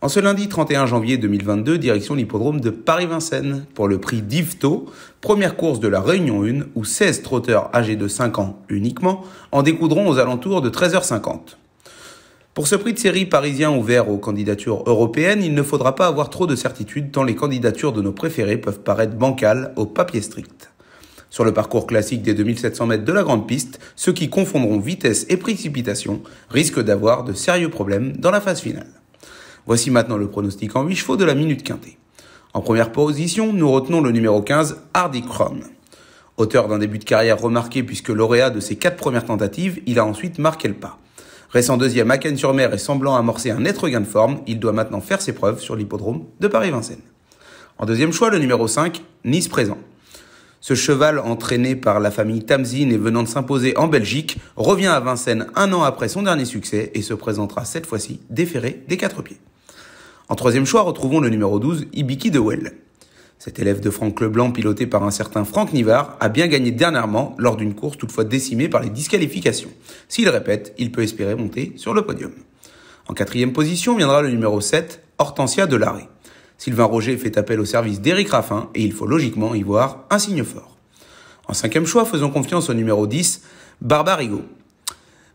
En ce lundi 31 janvier 2022, direction l'hippodrome de Paris-Vincennes pour le prix d'Yvetot, première course de la Réunion 1 où 16 trotteurs âgés de 5 ans uniquement en découdront aux alentours de 13h50. Pour ce prix de série parisien ouvert aux candidatures européennes, il ne faudra pas avoir trop de certitudes tant les candidatures de nos préférés peuvent paraître bancales au papier strict. Sur le parcours classique des 2700 mètres de la grande piste, ceux qui confondront vitesse et précipitation risquent d'avoir de sérieux problèmes dans la phase finale. Voici maintenant le pronostic en huit chevaux de la minute quintée. En première position, nous retenons le numéro 15, Hardy crone. Auteur d'un début de carrière remarqué puisque lauréat de ses quatre premières tentatives, il a ensuite marqué le pas. Récent deuxième à Cannes-sur-Mer et semblant amorcer un net regain de forme, il doit maintenant faire ses preuves sur l'hippodrome de Paris-Vincennes. En deuxième choix, le numéro 5, Nice présent. Ce cheval, entraîné par la famille Tamzin et venant de s'imposer en Belgique, revient à Vincennes un an après son dernier succès et se présentera cette fois-ci déféré des quatre pieds. En troisième choix, retrouvons le numéro 12, Ibiki Dewell. Cet élève de Franck Leblanc, piloté par un certain Franck Nivard, a bien gagné dernièrement lors d'une course toutefois décimée par les disqualifications. S'il répète, il peut espérer monter sur le podium. En quatrième position viendra le numéro 7, Hortensia Delaré. Sylvain Roger fait appel au service d'Éric Raffin et il faut logiquement y voir un signe fort. En cinquième choix, faisons confiance au numéro 10, Barbarigo.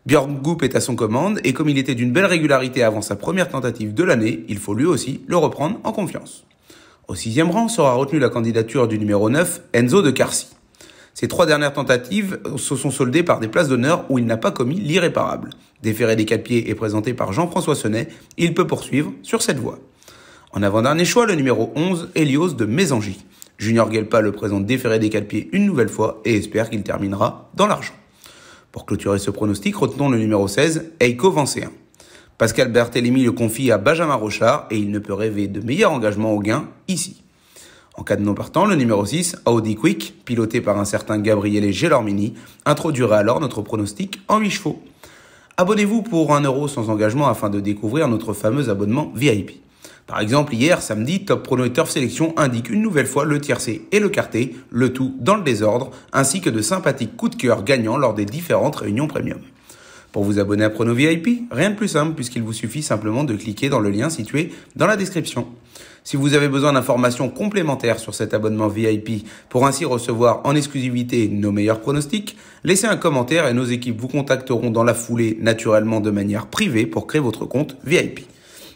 Björn Goup est à son commande et comme il était d'une belle régularité avant sa première tentative de l'année, il faut lui aussi le reprendre en confiance. Au sixième rang sera retenue la candidature du numéro 9, Enzo de Carcy. Ses trois dernières tentatives se sont soldées par des places d'honneur où il n'a pas commis l'irréparable. Déféré des quatre pieds est présenté par Jean-François Senet, il peut poursuivre sur cette voie. En avant-dernier choix, le numéro 11, Elios de Mézangy. Junior Guelpa le présente déféré des quatre pieds une nouvelle fois et espère qu'il terminera dans l'argent. Pour clôturer ce pronostic, retenons le numéro 16, Eiko Vancéen. Pascal Berthélémy le confie à Benjamin Rochard et il ne peut rêver de meilleur engagement au gain ici. En cas de non partant, le numéro 6, Audi Quick, piloté par un certain Gabriele Gelormini, introduira alors notre pronostic en 8 chevaux. Abonnez-vous pour 1€ euro sans engagement afin de découvrir notre fameux abonnement VIP. Par exemple, hier samedi, Top Prono et Turf Sélection indique une nouvelle fois le tiercé et le quarté, le tout dans le désordre, ainsi que de sympathiques coups de cœur gagnants lors des différentes réunions premium. Pour vous abonner à Prono VIP, rien de plus simple puisqu'il vous suffit simplement de cliquer dans le lien situé dans la description. Si vous avez besoin d'informations complémentaires sur cet abonnement VIP pour ainsi recevoir en exclusivité nos meilleurs pronostics, laissez un commentaire et nos équipes vous contacteront dans la foulée naturellement de manière privée pour créer votre compte VIP.